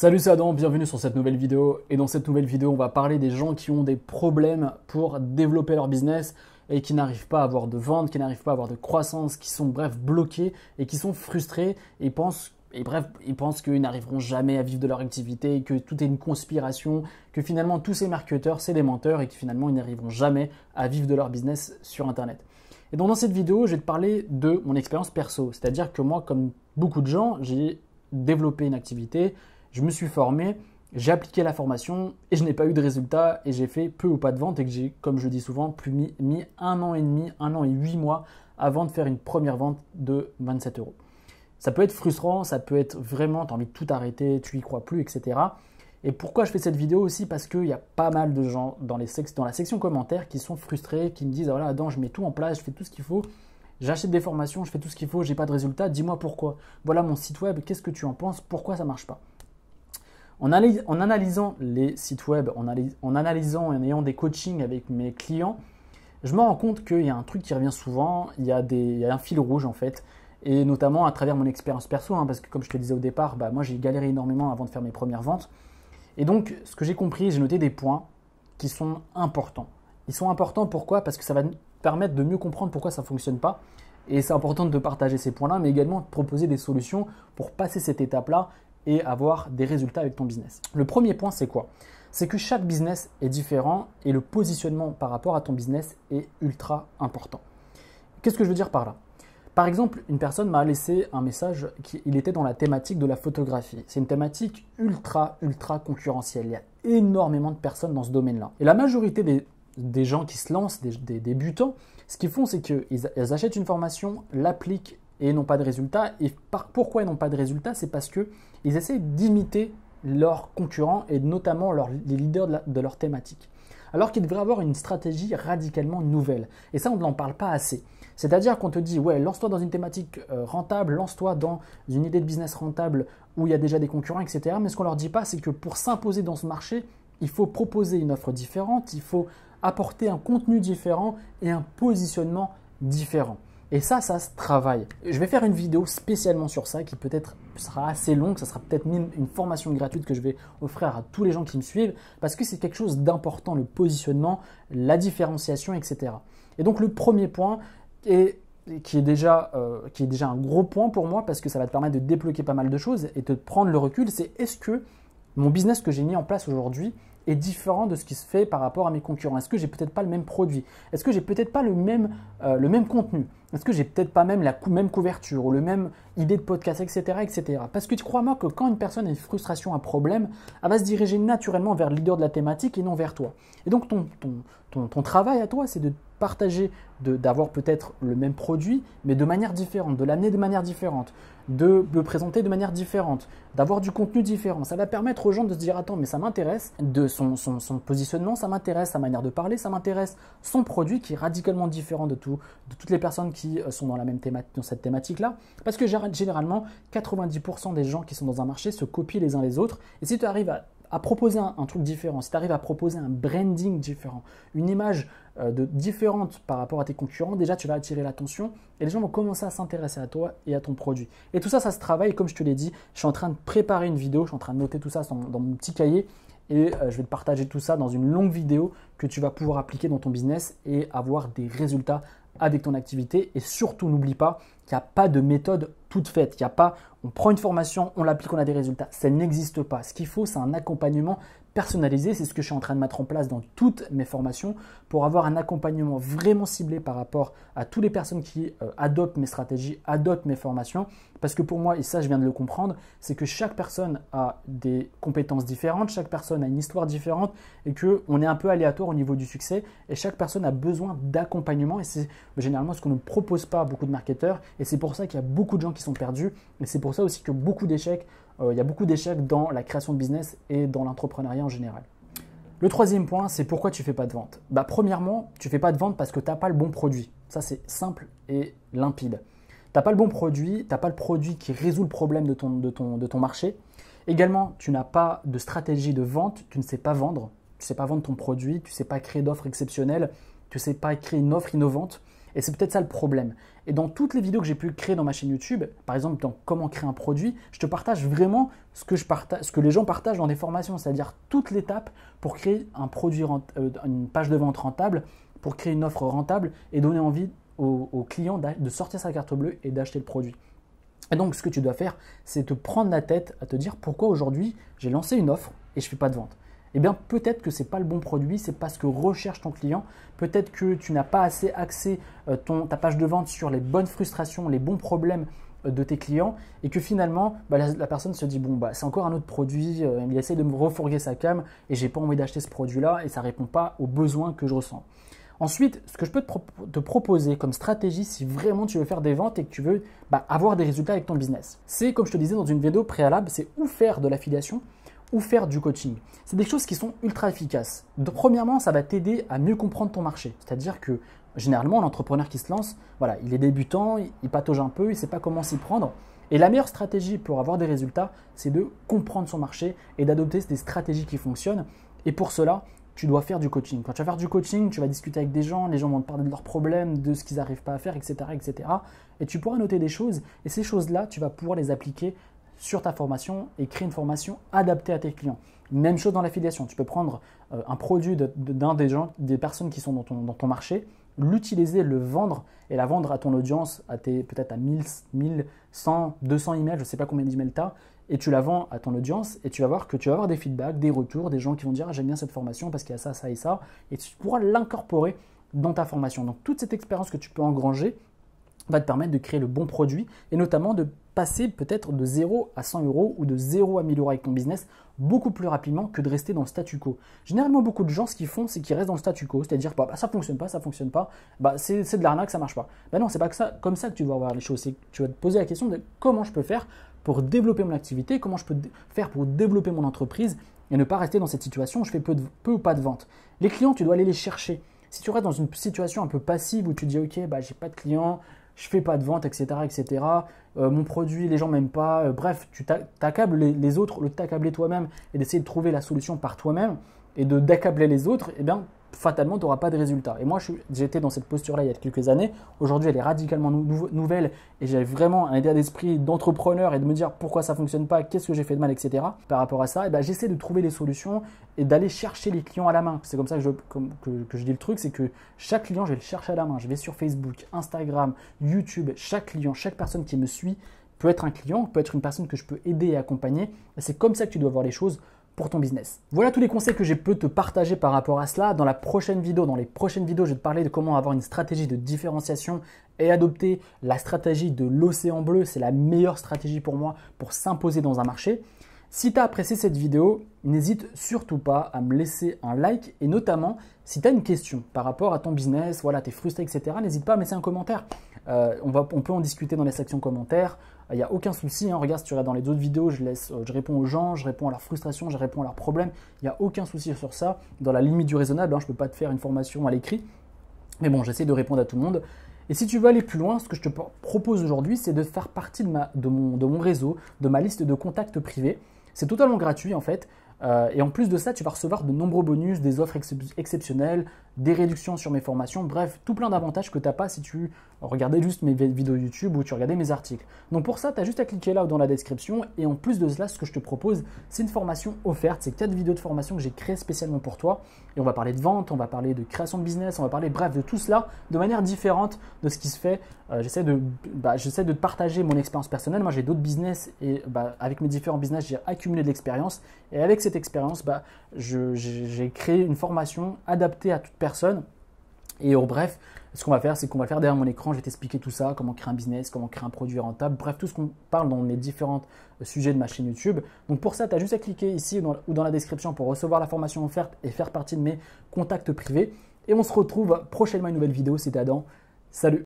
Salut c'est Adam, bienvenue sur cette nouvelle vidéo et dans cette nouvelle vidéo on va parler des gens qui ont des problèmes pour développer leur business et qui n'arrivent pas à avoir de vente, qui n'arrivent pas à avoir de croissance, qui sont bref bloqués et qui sont frustrés et pensent et bref, ils pensent qu'ils n'arriveront jamais à vivre de leur activité, que tout est une conspiration, que finalement tous ces marketeurs, c'est des menteurs et que finalement ils n'arriveront jamais à vivre de leur business sur Internet. Et donc dans cette vidéo, je vais te parler de mon expérience perso. C'est-à-dire que moi, comme beaucoup de gens, j'ai développé une activité, je me suis formé, j'ai appliqué la formation et je n'ai pas eu de résultat et j'ai fait peu ou pas de ventes et que j'ai, comme je dis souvent, plus mis, un an et demi, un an et huit mois avant de faire une première vente de 27 euros. Ça peut être frustrant, ça peut être vraiment, tu envie de tout arrêter, tu n'y crois plus, etc. Et pourquoi je fais cette vidéo aussi Parce qu'il y a pas mal de gens dans, les dans la section commentaires qui sont frustrés, qui me disent, ah voilà, Adam, je mets tout en place, je fais tout ce qu'il faut, j'achète des formations, je fais tout ce qu'il faut, j'ai pas de résultat, dis-moi pourquoi. Voilà mon site web, qu'est-ce que tu en penses Pourquoi ça marche pas en, analysant les sites web, en, analysant et en ayant des coachings avec mes clients, je me rends compte qu'il y a un truc qui revient souvent, il y, a des, un fil rouge en fait, et notamment à travers mon expérience perso, hein, parce que comme je te le disais au départ, bah, moi j'ai galéré énormément avant de faire mes premières ventes. Et donc, ce que j'ai compris, j'ai noté des points qui sont importants. Ils sont importants pourquoi Parce que ça va permettre de mieux comprendre pourquoi ça ne fonctionne pas. Et c'est important de partager ces points-là, mais également de proposer des solutions pour passer cette étape-là et avoir des résultats avec ton business. Le premier point, c'est quoi C'est que chaque business est différent et le positionnement par rapport à ton business est ultra important. Qu'est-ce que je veux dire par là par exemple, une personne m'a laissé un message, qui, il était dans la thématique de la photographie. C'est une thématique ultra, ultra concurrentielle. Il y a énormément de personnes dans ce domaine-là. Et la majorité des, gens qui se lancent, des, débutants, ce qu'ils font, c'est qu'ils achètent une formation, l'appliquent et n'ont pas de résultats. Et pourquoi ils n'ont pas de résultats C'est parce qu'ils essaient d'imiter leurs concurrents et notamment les leaders de, leur thématique. Alors qu'ils devraient avoir une stratégie radicalement nouvelle. Et ça, on ne l'en parle pas assez. C'est-à-dire qu'on te dit, ouais, lance-toi dans une thématique euh, rentable, lance-toi dans une idée de business rentable où il y a déjà des concurrents, etc. Mais ce qu'on leur dit pas, c'est que pour s'imposer dans ce marché, il faut proposer une offre différente, il faut apporter un contenu différent et un positionnement différent. Et ça, ça se travaille. Je vais faire une vidéo spécialement sur ça qui peut-être sera assez longue, ça sera peut-être une formation gratuite que je vais offrir à tous les gens qui me suivent, parce que c'est quelque chose d'important, le positionnement, la différenciation, etc. Et donc le premier point, est, qui, est déjà, euh, qui est déjà un gros point pour moi, parce que ça va te permettre de débloquer pas mal de choses et de prendre le recul, c'est est-ce que mon business que j'ai mis en place aujourd'hui, est différent de ce qui se fait par rapport à mes concurrents Est-ce que j'ai peut-être pas le même produit Est-ce que j'ai peut-être pas le même, euh, le même contenu Est-ce que j'ai peut-être pas même la même couverture ou le même idée de podcast, etc. etc. Parce que crois-moi que quand une personne a une frustration, un problème, elle va se diriger naturellement vers le leader de la thématique et non vers toi. Et donc ton, ton travail à toi, c'est de partager, d'avoir peut-être le même produit, mais de manière différente, de l'amener de manière différente, de le présenter de manière différente, d'avoir du contenu différent. Ça va permettre aux gens de se dire attends, mais ça m'intéresse, de son, positionnement, ça m'intéresse, sa manière de parler, ça m'intéresse, son produit qui est radicalement différent de, tout, de toutes les personnes qui euh, sont dans, la même thématique, dans cette thématique-là. Parce que généralement, 90% des gens qui sont dans un marché se copient les uns les autres. Et si tu arrives à à proposer un, truc différent, si tu arrives à proposer un branding différent, une image euh, de, différente par rapport à tes concurrents, déjà tu vas attirer l'attention et les gens vont commencer à s'intéresser à toi et à ton produit. Et tout ça, ça se travaille. comme je te l'ai dit, je suis en train de préparer une vidéo, je suis en train de noter tout ça dans, dans mon petit cahier et euh, je vais te partager tout ça dans une longue vidéo que tu vas pouvoir appliquer dans ton business et avoir des résultats avec ton activité. Et surtout, n'oublie pas qu'il n'y a pas de méthode toute faite. Il n'y a pas, on prend une formation, on l'applique, on a des résultats. Ça n'existe pas. Ce qu'il faut, c'est un accompagnement personnalisé. C'est ce que je suis en train de mettre en place dans toutes mes formations pour avoir un accompagnement vraiment ciblé par rapport à toutes les personnes qui euh, adoptent mes stratégies, adoptent mes formations. Parce que pour moi, et ça je viens de le comprendre, c'est que chaque personne a des compétences différentes, chaque personne a une histoire différente et qu'on est un peu aléatoire au niveau du succès et chaque personne a besoin d'accompagnement et c'est généralement ce qu'on ne propose pas à beaucoup de marketeurs et c'est pour ça qu'il y a beaucoup de gens qui sont perdus et c'est pour ça aussi que beaucoup d'échecs euh, il y a beaucoup d'échecs dans la création de business et dans l'entrepreneuriat en général. Le troisième point, c'est pourquoi tu fais pas de vente. Bah, premièrement, tu fais pas de vente parce que tu n'as pas le bon produit. Ça, c'est simple et limpide. Tu n'as pas le bon produit, tu n'as pas le produit qui résout le problème de ton, de ton marché. Également, tu n'as pas de stratégie de vente, tu ne sais pas vendre, tu ne sais pas vendre ton produit, tu ne sais pas créer d'offres exceptionnelles, tu ne sais pas créer une offre innovante. Et c'est peut-être ça le problème. Et dans toutes les vidéos que j'ai pu créer dans ma chaîne YouTube, par exemple dans comment créer un produit, je te partage vraiment ce que, je ce que les gens partagent dans des formations, c'est-à-dire toute l'étape pour créer un produit, euh, une page de vente rentable, pour créer une offre rentable et donner envie aux, aux clients de sortir sa carte bleue et d'acheter le produit. Et donc, ce que tu dois faire, c'est te prendre la tête à te dire pourquoi aujourd'hui j'ai lancé une offre et je ne fais pas de vente eh bien peut-être que ce n'est pas le bon produit, c'est pas ce que recherche ton client, peut-être que tu n'as pas assez axé euh, ta page de vente sur les bonnes frustrations, les bons problèmes euh, de tes clients et que finalement bah, la, personne se dit bon bah c'est encore un autre produit, euh, il essaie de me refourguer sa cam et j'ai pas envie d'acheter ce produit là et ça ne répond pas aux besoins que je ressens. Ensuite, ce que je peux te, proposer comme stratégie si vraiment tu veux faire des ventes et que tu veux bah, avoir des résultats avec ton business, c'est comme je te disais dans une vidéo préalable, c'est où faire de l'affiliation ou faire du coaching. C'est des choses qui sont ultra efficaces. premièrement, ça va t'aider à mieux comprendre ton marché. C'est-à-dire que généralement, l'entrepreneur qui se lance, voilà, il est débutant, il patauge un peu, il sait pas comment s'y prendre. Et la meilleure stratégie pour avoir des résultats, c'est de comprendre son marché et d'adopter des stratégies qui fonctionnent. Et pour cela, tu dois faire du coaching. Quand tu vas faire du coaching, tu vas discuter avec des gens, les gens vont te parler de leurs problèmes, de ce qu'ils n'arrivent pas à faire, etc., etc. Et tu pourras noter des choses, et ces choses-là, tu vas pouvoir les appliquer sur ta formation et créer une formation adaptée à tes clients. Même chose dans l'affiliation. Tu peux prendre euh, un produit d'un des gens, des personnes qui sont dans ton, marché, l'utiliser, le vendre et la vendre à ton audience, peut-être à 1000, 1100, 200 emails, je ne sais pas combien d'emails tu as, et tu la vends à ton audience et tu vas voir que tu vas avoir des feedbacks, des retours, des gens qui vont dire ah, j'aime bien cette formation parce qu'il y a ça, ça et ça, et tu pourras l'incorporer dans ta formation. Donc toute cette expérience que tu peux engranger, va te permettre de créer le bon produit et notamment de passer peut-être de 0 à 100 euros ou de 0 à 1000 euros avec ton business beaucoup plus rapidement que de rester dans le statu quo. Généralement, beaucoup de gens, ce qu'ils font, c'est qu'ils restent dans le statu quo, c'est-à-dire bah, ne bah, ça fonctionne pas, ça fonctionne pas, bah, c'est de l'arnaque, ça marche pas. Bah non, c'est pas que ça, comme ça que tu dois voir les choses, c'est tu vas te poser la question de comment je peux faire pour développer mon activité, comment je peux faire pour développer mon entreprise et ne pas rester dans cette situation où je fais peu, peu ou pas de ventes. Les clients, tu dois aller les chercher. Si tu restes dans une situation un peu passive où tu dis ok, bah j'ai pas de clients, je fais pas de vente, etc. etc. Euh, mon produit, les gens m'aiment pas. Euh, bref, tu t'accables les, autres, le t'accabler toi-même et d'essayer de trouver la solution par toi-même et de d'accabler les autres, eh bien, fatalement, tu n'auras pas de résultat. Et moi, j'étais dans cette posture-là il y a quelques années. Aujourd'hui, elle est radicalement nouvelle et j'ai vraiment un état d'esprit d'entrepreneur et de me dire pourquoi ça ne fonctionne pas, qu'est-ce que j'ai fait de mal, etc. Par rapport à ça, eh ben, j'essaie de trouver les solutions et d'aller chercher les clients à la main. C'est comme ça que je, que je dis le truc, c'est que chaque client, je vais le chercher à la main. Je vais sur Facebook, Instagram, YouTube, chaque client, chaque personne qui me suit peut être un client, peut être une personne que je peux aider et accompagner. C'est comme ça que tu dois voir les choses pour ton business. Voilà tous les conseils que j'ai peux te partager par rapport à cela. Dans la prochaine vidéo, dans les prochaines vidéos, je vais te parler de comment avoir une stratégie de différenciation et adopter la stratégie de l'océan bleu. C'est la meilleure stratégie pour moi pour s'imposer dans un marché. Si tu as apprécié cette vidéo, n'hésite surtout pas à me laisser un like et notamment si tu as une question par rapport à ton business, voilà, tu es frustré, etc., n'hésite pas à me laisser un commentaire. Euh, on, va, on peut en discuter dans les sections commentaires il n'y a aucun souci. Hein. Regarde, si tu regardes dans les autres vidéos, je, laisse, euh, je réponds aux gens, je réponds à leurs frustrations, je réponds à leurs problèmes. Il n'y a aucun souci sur ça, dans la limite du raisonnable. Hein, je ne peux pas te faire une formation à l'écrit. Mais bon, j'essaie de répondre à tout le monde. Et si tu veux aller plus loin, ce que je te propose aujourd'hui, c'est de faire partie de mon réseau, de ma liste de contacts privés. C'est totalement gratuit en fait. Euh, et en plus de ça, tu vas recevoir de nombreux bonus, des offres exceptionnelles, des réductions sur mes formations, bref, tout plein d'avantages que tu n'as pas si tu regardais juste mes vidéos YouTube ou tu regardais mes articles. Donc pour ça, tu as juste à cliquer là ou dans la description. Et en plus de cela, ce que je te propose, c'est une formation offerte. C'est quatre vidéos de formation que j'ai créées spécialement pour toi. Et on va parler de vente, on va parler de création de business, on va parler, bref, de tout cela de manière différente de ce qui se fait euh, j'essaie de, bah, de partager mon expérience personnelle. Moi, j'ai d'autres business et bah, avec mes différents business, j'ai accumulé de l'expérience. Et avec cette expérience, bah, j'ai créé une formation adaptée à toute personne. Et en bref, ce qu'on va faire, c'est qu'on va faire derrière mon écran, je vais t'expliquer tout ça, comment créer un business, comment créer un produit rentable, bref, tout ce qu'on parle dans mes différents euh, sujets de ma chaîne YouTube. Donc pour ça, tu as juste à cliquer ici ou dans la description pour recevoir la formation offerte et faire partie de mes contacts privés. Et on se retrouve prochainement une nouvelle vidéo, c'était Adam. Salut